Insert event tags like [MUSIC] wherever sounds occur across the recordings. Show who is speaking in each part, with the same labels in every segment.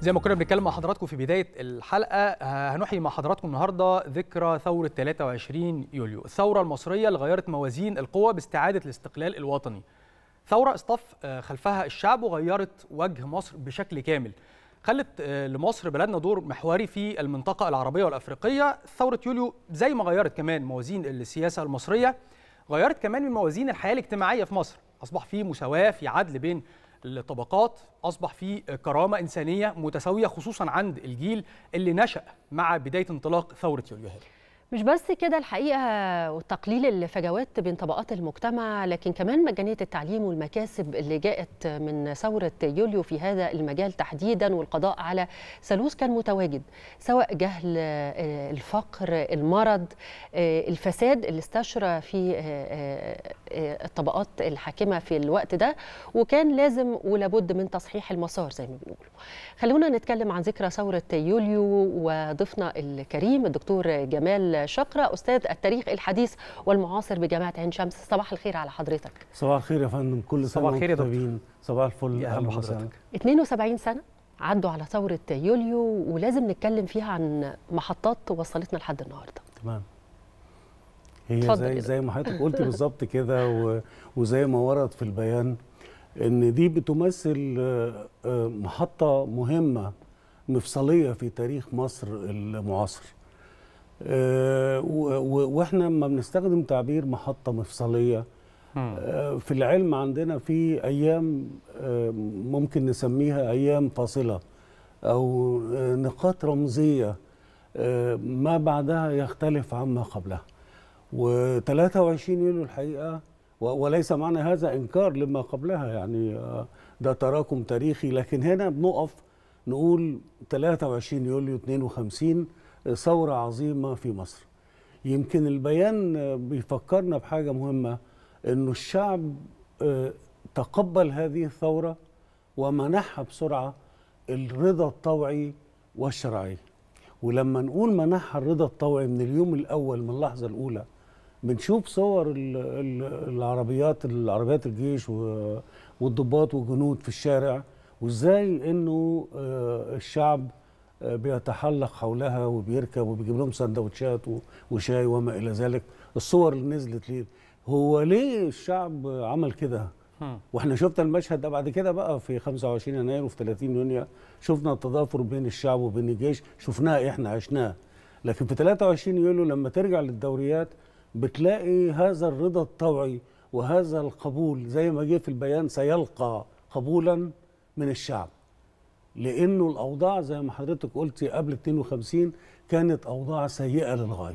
Speaker 1: زي ما كنا بنتكلم مع حضراتكم في بدايه الحلقه هنحيي مع حضراتكم النهارده ذكرى ثوره 23 يوليو، الثوره المصريه اللي غيرت موازين القوى باستعاده الاستقلال الوطني. ثوره اصطف آه، خلفها الشعب وغيرت وجه مصر بشكل كامل. خلت آه، لمصر بلدنا دور محوري في المنطقه العربيه والافريقيه، ثوره يوليو زي ما غيرت كمان موازين السياسه المصريه غيرت كمان من موازين الحياه الاجتماعيه في مصر، اصبح في مساواه في عدل بين الطبقات اصبح في كرامه انسانيه متساويه خصوصا عند الجيل اللي نشا مع بدايه انطلاق ثوره يوليو هيل.
Speaker 2: مش بس كده الحقيقة وتقليل الفجوات بين طبقات المجتمع لكن كمان مجانية التعليم والمكاسب اللي جاءت من ثورة يوليو في هذا المجال تحديدا والقضاء على ثالوث كان متواجد سواء جهل آه، الفقر المرض آه، الفساد اللي استشرى في آه، الطبقات الحاكمة في الوقت ده وكان لازم ولابد من تصحيح المسار زي ما بيقولوا. خلونا نتكلم عن ذكرى ثورة يوليو وضيفنا الكريم الدكتور جمال الشقرة أستاذ التاريخ الحديث والمعاصر بجامعة عين شمس صباح الخير على حضرتك
Speaker 3: صباح الخير يا فندم كل سنة صباح الخير يا دكتور صباح الفل يا أهلا حضرتك
Speaker 2: 72 سنة عدوا على ثورة يوليو ولازم نتكلم فيها عن محطات وصلتنا لحد النهاردة
Speaker 3: تمام هي زي زي ما حضرتك قلتي بالظبط كده وزي ما ورد في البيان ان دي بتمثل آه، آه، محطه مهمه مفصليه في تاريخ مصر المعاصر آه، واحنا لما بنستخدم تعبير محطه مفصليه آه، في العلم عندنا في ايام آه، ممكن نسميها ايام فاصله او نقاط رمزيه ما بعدها يختلف عما قبلها و23 يوليو الحقيقه وليس معنى هذا انكار لما قبلها يعني ده تراكم تاريخي لكن هنا بنقف نقول 23 يوليو 52 ثورة عظيمة في مصر يمكن البيان بيفكرنا بحاجة مهمة أنه الشعب آه، تقبل هذه الثورة ومنحها بسرعة الرضا الطوعي والشرعي ولما نقول منحها الرضا الطوعي من اليوم الأول من اللحظة الأولى بنشوف صور العربيات العربيات الجيش والضباط والجنود في الشارع وازاي انه آه، الشعب آه، بيتحلق حولها وبيركب وبيجيب لهم سندوتشات وشاي وما الى ذلك الصور اللي نزلت ليه هو ليه الشعب عمل كده واحنا شفنا المشهد ده بعد كده بقى في 25 يناير وفي 30 يونيو شفنا التضافر بين الشعب وبين الجيش شفناه احنا عشناه لكن في 23 يوليو لما ترجع للدوريات بتلاقي هذا الرضا الطوعي وهذا القبول زي ما جه في البيان سيلقى قبولا من الشعب لانه الاوضاع زي ما حضرتك قلتي قبل 52 كانت اوضاع سيئه للغايه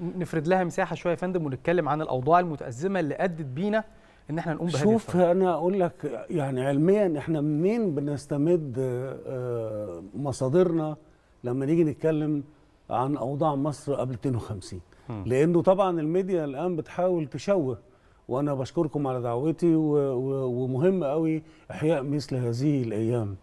Speaker 1: نفرد لها مساحه شويه يا فندم ونتكلم عن الاوضاع المتازمه اللي ادت بينا ان احنا نقوم بهذه شوف انا اقول لك
Speaker 3: يعني علميا احنا منين بنستمد آه، آه، مصادرنا لما نيجي نتكلم عن اوضاع مصر قبل 52 لانه طبعا الميديا الان بتحاول تشوه وانا بشكركم على دعوتي ومهم قوي احياء مثل هذه الايام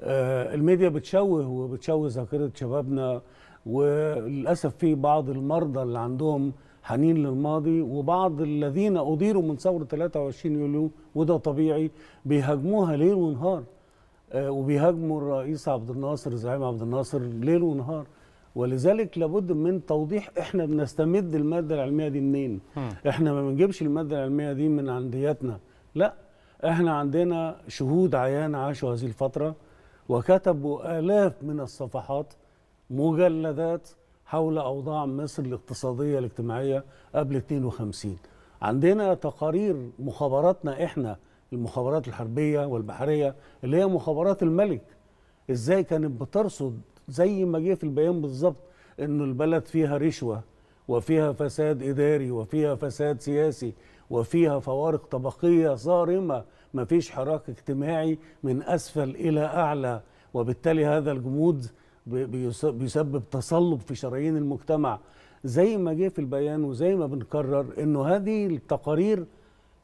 Speaker 3: آه، الميديا بتشوه وبتشوه ذاكره شبابنا وللاسف في بعض المرضى اللي عندهم حنين للماضي وبعض الذين أديروا من ثورة 23 يوليو وده طبيعي بيهاجموها ليل ونهار آه وبيهاجموا الرئيس عبد الناصر زعيم عبد الناصر ليل ونهار ولذلك لابد من توضيح احنا بنستمد المادة العلمية دي منين احنا ما بنجيبش المادة العلمية دي من عندياتنا لا احنا عندنا شهود عيان عاشوا هذه الفترة وكتبوا آلاف من الصفحات مجلدات حول أوضاع مصر الاقتصادية الاجتماعية قبل 52 عندنا تقارير مخابراتنا إحنا المخابرات الحربية والبحرية اللي هي مخابرات الملك إزاي كانت بترصد زي ما جه في البيان بالظبط إنه البلد فيها رشوة وفيها فساد إداري وفيها فساد سياسي وفيها فوارق طبقية صارمة ما فيش حراك اجتماعي من أسفل إلى أعلى وبالتالي هذا الجمود بيسبب تصلب في شرايين المجتمع زي ما جه في البيان وزي ما بنكرر انه هذه التقارير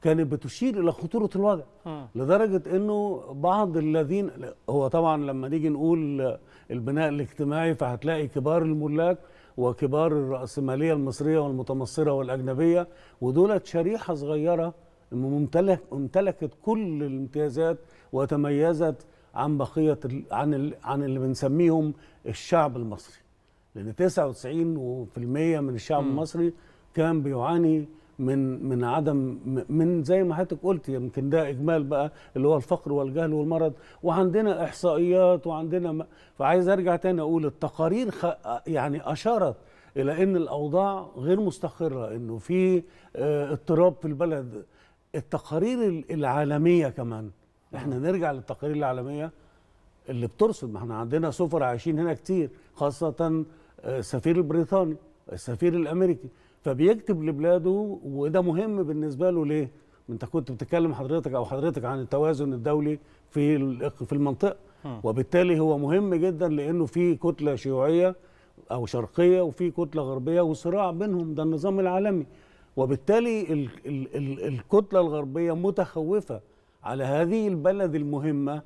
Speaker 3: كانت بتشير الى خطوره الوضع م. لدرجه انه بعض الذين هو طبعا لما نيجي نقول البناء الاجتماعي فهتلاقي كبار الملاك وكبار الرأسمالية المصرية والمتمصرة والأجنبية ودولت شريحة صغيرة ممتلك امتلكت كل الامتيازات وتميزت عن بقيه عن عن اللي بنسميهم الشعب المصري لان 99% من الشعب م. المصري كان بيعاني من من عدم من زي ما حضرتك قلت يمكن ده اجمال بقى اللي هو الفقر والجهل والمرض وعندنا احصائيات وعندنا م... فعايز ارجع تاني اقول التقارير خ... يعني اشارت الى ان الاوضاع غير مستقره انه في آه، اضطراب في البلد التقارير العالميه كمان احنا نعم. نرجع للتقارير العالميه اللي بترصد ما احنا عندنا سفر عايشين هنا كتير خاصه آه، السفير البريطاني السفير الامريكي فبيكتب لبلاده وده مهم بالنسبه له ليه انت كنت بتتكلم حضرتك او حضرتك عن التوازن الدولي في في المنطقه وبالتالي هو مهم جدا لانه في كتله شيوعيه او شرقيه وفي كتله غربيه وصراع بينهم ده النظام العالمي وبالتالي الكتلة الغربية متخوفة على هذه البلد المهمة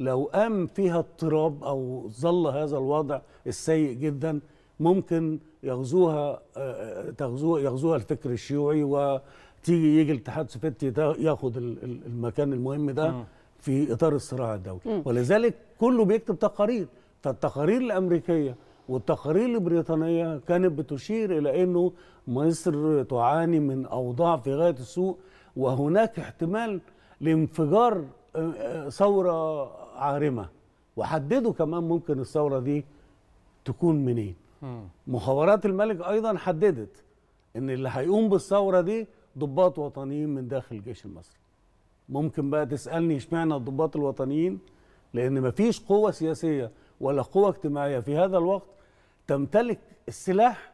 Speaker 3: لو قام فيها اضطراب أو ظل هذا الوضع السيء جدا ممكن يغزوها آه، تغزوها يغزوها الفكر الشيوعي وتيجي يجي الاتحاد السوفيتي ياخد المكان المهم ده في إطار الصراع الدولي ولذلك كله بيكتب تقارير فالتقارير الأمريكية والتقارير البريطانية كانت بتشير إلى أنه مصر تعاني من أوضاع في غاية السوء وهناك احتمال لانفجار آه، آه، ثورة عارمة وحددوا كمان ممكن الثورة دي تكون منين مخابرات الملك أيضا حددت أن اللي هيقوم بالثورة دي ضباط وطنيين من داخل الجيش المصري ممكن بقى تسألني اشمعنى الضباط الوطنيين لأن مفيش قوة سياسية ولا قوة اجتماعية في هذا الوقت تمتلك السلاح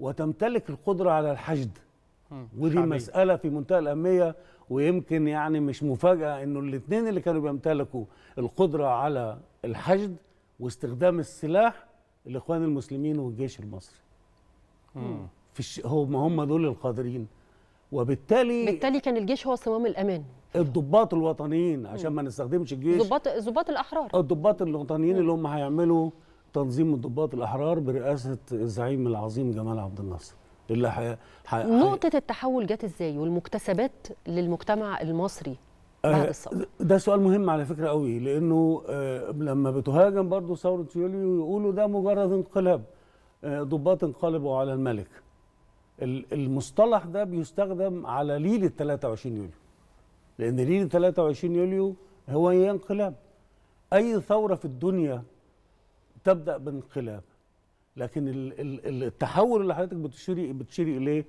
Speaker 3: وتمتلك القدرة على الحشد ودي مسألة في منتهى الأهمية ويمكن يعني مش مفاجأة إنه الاثنين اللي كانوا بيمتلكوا القدرة على الحشد واستخدام السلاح الإخوان المسلمين والجيش المصري في الش... هم هم دول القادرين وبالتالي
Speaker 2: بالتالي كان الجيش هو صمام الأمان
Speaker 3: الضباط الوطنيين عشان ما نستخدمش الجيش ضباط
Speaker 2: الضباط الاحرار
Speaker 3: آه، الضباط الوطنيين اللي هم هيعملوا تنظيم الضباط الاحرار برئاسه الزعيم العظيم جمال عبد الناصر اللي حي... حي... نقطه
Speaker 2: التحول جت ازاي والمكتسبات للمجتمع المصري
Speaker 3: آه، بعد الثوره ده سؤال مهم على فكره قوي لانه آه، لما بتهاجم برضه ثوره يوليو يقولوا ده مجرد انقلاب ضباط انقلبوا على الملك المصطلح ده بيستخدم على ليله 23 يوليو لأن ليلة 23 يوليو هو انقلاب أي ثورة في الدنيا تبدأ بانقلاب لكن التحول اللي حضرتك بتشيري بتشيري إليه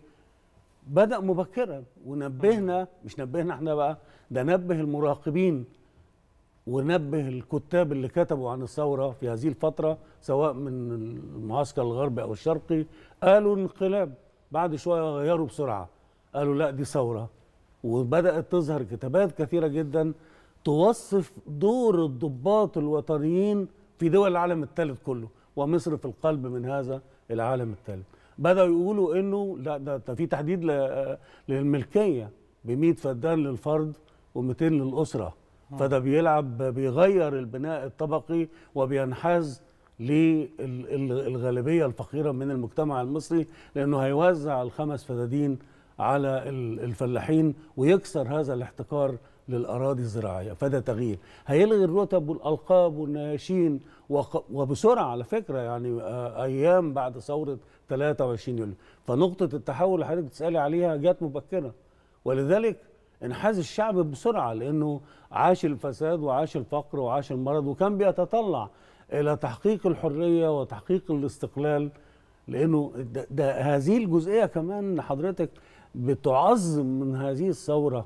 Speaker 3: بدأ مبكرا ونبهنا مش نبهنا احنا بقى ده نبه المراقبين ونبه الكتاب اللي كتبوا عن الثورة في هذه الفترة سواء من المعسكر الغربي أو الشرقي قالوا انقلاب بعد شوية غيروا بسرعة قالوا لا دي ثورة وبدأت تظهر كتابات كثيرة جدا توصف دور الضباط الوطنيين في دول العالم الثالث كله ومصر في القلب من هذا العالم الثالث بدأوا يقولوا انه لا ده, ده في تحديد للملكية ب 100 فدان للفرد و200 للأسرة آه. فده بيلعب بيغير البناء الطبقي وبينحاز للغالبيه الفقيره من المجتمع المصري لانه هيوزع الخمس فدادين على الفلاحين ويكسر هذا الاحتكار للاراضي الزراعيه فده تغيير هيلغي الرتب والالقاب والنياشين وبسرعه على فكره يعني ايام بعد ثوره 23 يوليو فنقطه التحول اللي حضرتك بتسالي عليها جت مبكره ولذلك انحاز الشعب بسرعه لانه عاش الفساد وعاش الفقر وعاش المرض وكان بيتطلع الى تحقيق الحريه وتحقيق الاستقلال لانه ده, ده هذه الجزئيه كمان حضرتك بتعظم من هذه الثورة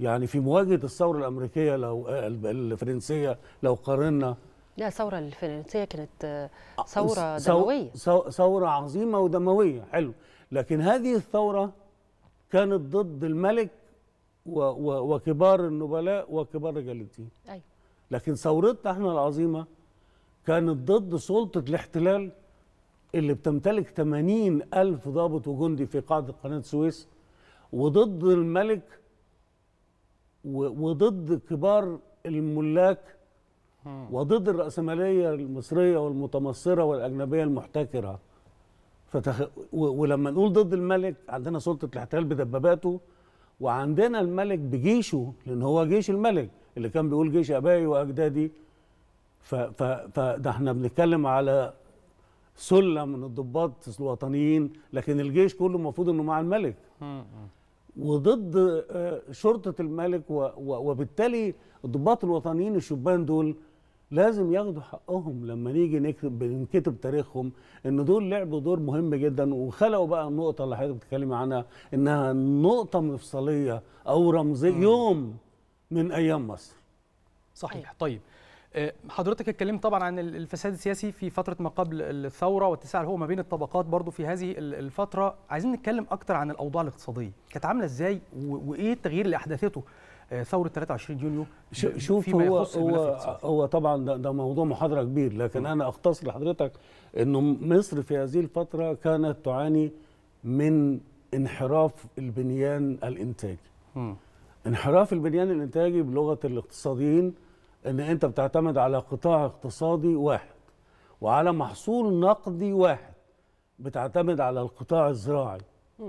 Speaker 3: يعني في مواجهة الثورة الأمريكية لو الفرنسية لو قارنا
Speaker 2: لا الثورة الفرنسية كانت ثورة دموية
Speaker 3: ثورة عظيمة ودموية حلو لكن هذه الثورة كانت ضد الملك وكبار النبلاء وكبار رجال الدين أيوة. لكن ثورتنا احنا العظيمة كانت ضد سلطة الاحتلال اللي بتمتلك 80 ألف ضابط وجندي في قاعدة قناة السويس وضد الملك وضد كبار الملاك وضد الرأسمالية المصرية والمتمصرة والأجنبية المحتكرة فتخ... و... ولما نقول ضد الملك عندنا سلطة الاحتلال بدباباته وعندنا الملك بجيشه لأن هو جيش الملك اللي كان بيقول جيش أبائي وأجدادي ف... ف... فده احنا بنتكلم على سله من الضباط الوطنيين لكن الجيش كله المفروض انه مع الملك وضد آه، شرطه الملك وبالتالي الضباط الوطنيين الشبان دول لازم ياخدوا حقهم لما نيجي نكتب بنكتب تاريخهم ان دول لعبوا دور مهم جدا وخلقوا بقى النقطه اللي حضرتك بتتكلمي عنها انها نقطه مفصليه او رمزيه يوم من ايام مصر
Speaker 1: صحيح طيب, طيب. آه، حضرتك اتكلمت طبعا عن الفساد السياسي في فتره ما قبل الثوره واتساع الهوة ما بين الطبقات برضو في هذه الفتره عايزين نتكلم اكتر عن الاوضاع الاقتصاديه كانت عامله ازاي وايه التغيير اللي احدثته آه، ثوره 23 يونيو شوف هو هو,
Speaker 3: هو طبعا ده, ده موضوع محاضره كبير لكن م. انا اختصر لحضرتك انه مصر في هذه الفتره كانت تعاني من انحراف البنيان الانتاجي انحراف البنيان الانتاجي بلغه الاقتصاديين ان انت بتعتمد على قطاع اقتصادي واحد وعلى محصول نقدي واحد بتعتمد على القطاع الزراعي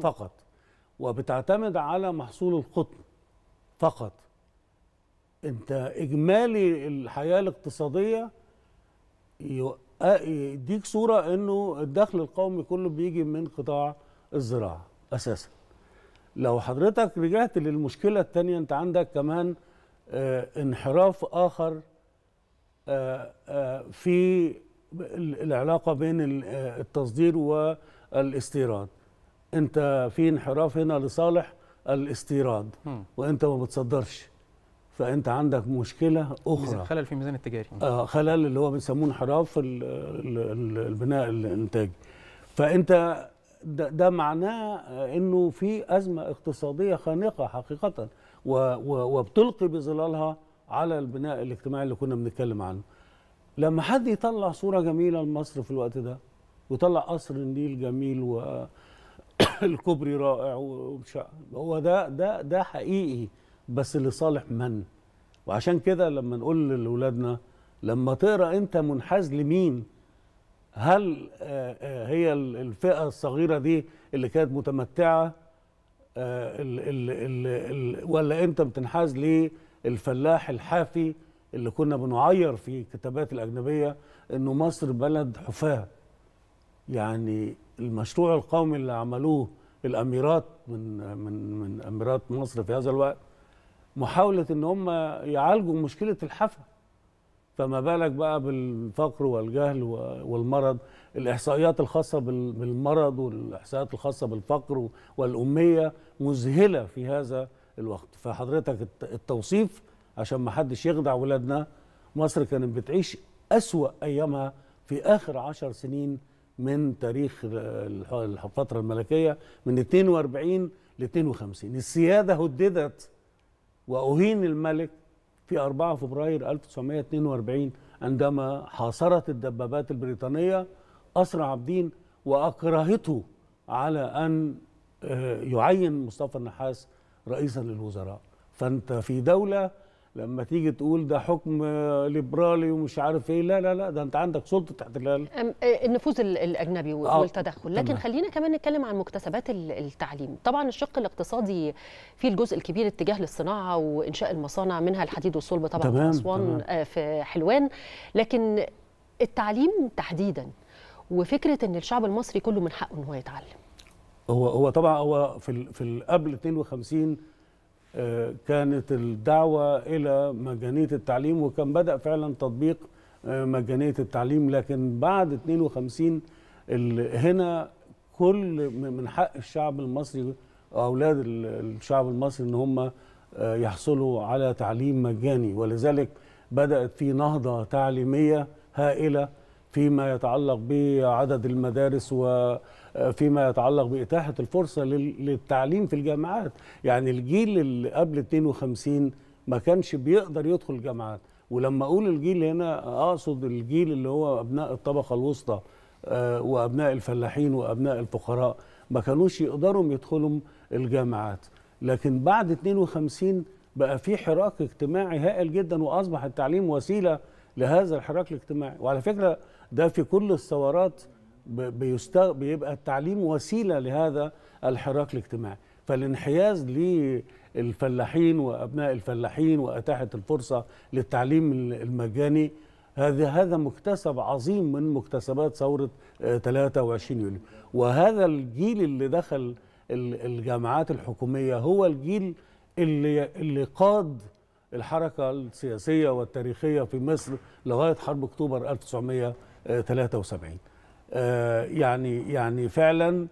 Speaker 3: فقط وبتعتمد على محصول القطن فقط انت اجمالي الحياه الاقتصاديه يديك صوره انه الدخل القومي كله بيجي من قطاع الزراعه اساسا لو حضرتك رجعت للمشكله الثانيه انت عندك كمان آه، انحراف اخر آه، آه، في العلاقه بين التصدير والاستيراد انت في انحراف هنا لصالح الاستيراد وانت ما بتصدرش فانت عندك مشكله اخرى خلل
Speaker 1: في الميزان التجاري آه
Speaker 3: خلل اللي هو بيسموه انحراف في البناء الانتاجي فانت ده, ده معناه انه في ازمه اقتصاديه خانقه حقيقه وبتلقي بظلالها على البناء الاجتماعي اللي كنا بنتكلم عنه لما حد يطلع صوره جميله لمصر في الوقت ده ويطلع قصر النيل جميل والكوبري [COUGHS] رائع ومش هو ده ده ده حقيقي بس لصالح من وعشان كده لما نقول لاولادنا لما تقرا انت منحاز لمين هل آه، آه، هي الفئه الصغيره دي اللي كانت متمتعه آه، ال ال الـ الـ ولا انت بتنحاز للفلاح الحافي اللي كنا بنعير في الكتابات الاجنبيه انه مصر بلد حفاه يعني المشروع القومي اللي عملوه الاميرات من من من اميرات مصر في هذا الوقت محاوله ان هم يعالجوا مشكله الحفا فما بالك بقى بالفقر والجهل والمرض الاحصائيات الخاصه بالمرض والاحصائيات الخاصه بالفقر والاميه مذهله في هذا الوقت فحضرتك التوصيف عشان ما حدش يخدع ولادنا مصر كانت بتعيش اسوا ايامها في اخر عشر سنين من تاريخ الفتره الملكيه من 42 ل 52 السياده هددت واهين الملك في 4 فبراير 1942 عندما حاصرت الدبابات البريطانيه أسرع عابدين وأكرهته على أن آه، يعين مصطفى النحاس رئيسا للوزراء فأنت في دولة لما تيجي تقول ده حكم ليبرالي ومش عارف ايه لا لا لا ده انت عندك سلطه احتلال
Speaker 2: آه، النفوذ الاجنبي آه، والتدخل لكن خلينا كمان نتكلم عن مكتسبات التعليم طبعا الشق الاقتصادي فيه الجزء الكبير اتجاه للصناعه وانشاء المصانع منها الحديد والصلب طبعا تمام في اسوان في حلوان لكن التعليم تحديدا وفكره ان الشعب المصري كله من حقه ان هو يتعلم
Speaker 3: هو هو طبعا هو في في قبل 52 آه، كانت الدعوه الى مجانيه التعليم وكان بدا فعلا تطبيق آه، مجانيه التعليم لكن بعد 52 هنا كل من حق الشعب المصري اولاد الشعب المصري ان هم آه، يحصلوا على تعليم مجاني ولذلك بدات في نهضه تعليميه هائله فيما يتعلق بعدد المدارس وفيما يتعلق بإتاحة الفرصة للتعليم في الجامعات يعني الجيل اللي قبل 52 ما كانش بيقدر يدخل الجامعات ولما أقول الجيل هنا أقصد الجيل اللي هو أبناء الطبقة الوسطى آه، وأبناء الفلاحين وأبناء الفقراء ما كانوش يقدروا يدخلوا الجامعات لكن بعد 52 بقى في حراك اجتماعي هائل جدا وأصبح التعليم وسيلة لهذا الحراك الاجتماعي وعلى فكرة ده في كل الثورات بيستغ... بيبقى التعليم وسيله لهذا الحراك الاجتماعي فالانحياز للفلاحين وابناء الفلاحين واتاحه الفرصه للتعليم المجاني هذا هذا مكتسب عظيم من مكتسبات ثوره 23 آه، يونيو وهذا الجيل اللي دخل الجامعات الحكوميه هو الجيل اللي اللي قاد الحركه السياسيه والتاريخيه في مصر لغايه حرب اكتوبر 1900 73 آه، يعني يعني فعلا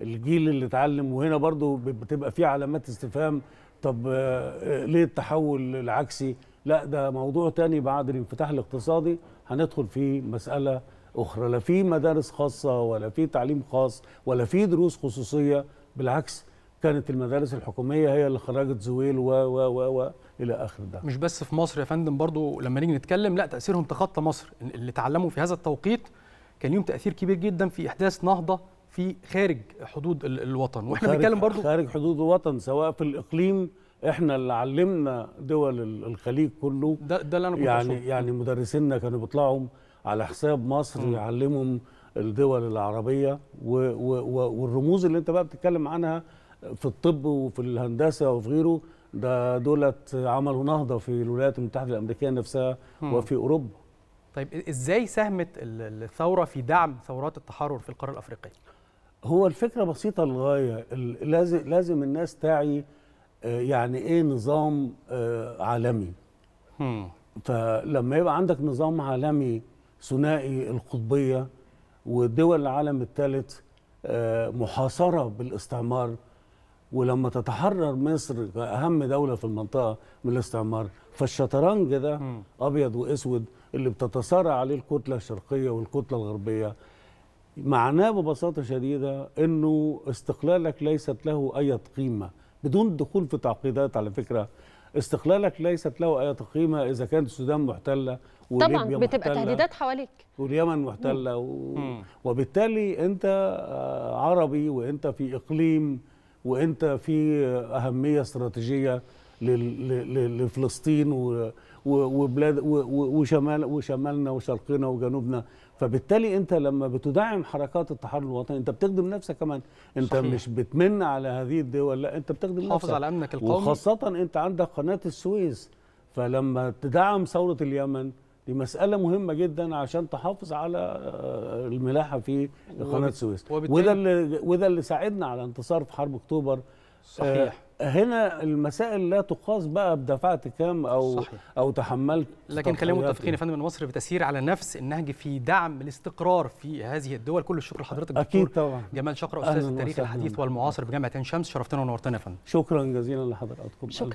Speaker 3: الجيل اللي اتعلم وهنا برضو بتبقى فيه علامات استفهام طب آه، آه، ليه التحول العكسي لا ده موضوع تاني بعد الانفتاح الاقتصادي هندخل فيه مسألة أخرى لا في مدارس خاصة ولا في تعليم خاص ولا في دروس خصوصية بالعكس كانت المدارس الحكومية هي اللي خرجت زويل و و
Speaker 1: و و الى اخر ده مش بس في مصر يا فندم برضو لما نيجي نتكلم لا تاثيرهم تخطى مصر اللي تعلموا في هذا التوقيت كان ليهم تاثير كبير جدا في احداث نهضه في خارج حدود الوطن واحنا بنتكلم برضو خارج حدود الوطن سواء في الاقليم احنا
Speaker 3: اللي علمنا دول الخليج كله ده, ده اللي انا كنت يعني أشوف. يعني مدرسينا كانوا بيطلعوا على حساب مصر م. يعلمهم الدول العربيه و و و والرموز اللي انت بقى بتتكلم عنها في الطب وفي الهندسه وفي غيره ده دولت عملوا نهضه في الولايات المتحده الامريكيه نفسها مم. وفي اوروبا
Speaker 1: طيب ازاي ساهمت الثوره في دعم ثورات التحرر في القاره الافريقيه
Speaker 3: هو الفكره بسيطه للغايه لازم لازم الناس تعي آه، يعني ايه نظام آه، عالمي مم. فلما يبقى عندك نظام عالمي ثنائي القطبيه ودول العالم الثالث آه، محاصره بالاستعمار ولما تتحرر مصر كأهم دولة في المنطقة من الاستعمار فالشطرنج ده أبيض وأسود اللي بتتصارع عليه الكتلة الشرقية والكتلة الغربية معناه ببساطة شديدة أنه استقلالك ليست له أي قيمة بدون دخول في تعقيدات على فكرة استقلالك ليست له أي قيمة إذا كانت السودان محتلة وليبيا طبعا بتبقى محتلة تهديدات حواليك واليمن محتلة و... وبالتالي أنت آه، عربي وأنت في إقليم وانت في اهميه استراتيجيه لفلسطين وبلاد وشمال وشمالنا وشرقنا وجنوبنا فبالتالي انت لما بتدعم حركات التحرر الوطني انت بتخدم نفسك كمان انت صحيح. مش بتمن على هذه الدول لا انت بتخدم نفسك على امنك القومي وخاصه انت عندك قناه السويس فلما تدعم ثوره اليمن دي مسألة مهمة جدا عشان تحافظ على آه، الملاحة في قناة السويس وده اللي وده اللي ساعدنا على انتصار في حرب اكتوبر صحيح آه هنا المسائل لا تقاس بقى بدفعت كام او صحيح. او تحملت لكن خلينا متفقين يا
Speaker 1: فندم ان مصر بتسير على نفس النهج في دعم الاستقرار في هذه الدول كل الشكر لحضرتك اكيد طبعا جمال شقره استاذ التاريخ الحديث والمعاصر بجامعه عين شمس شرفتنا ونورتنا يا فندم شكرا جزيلا لحضراتكم شكرا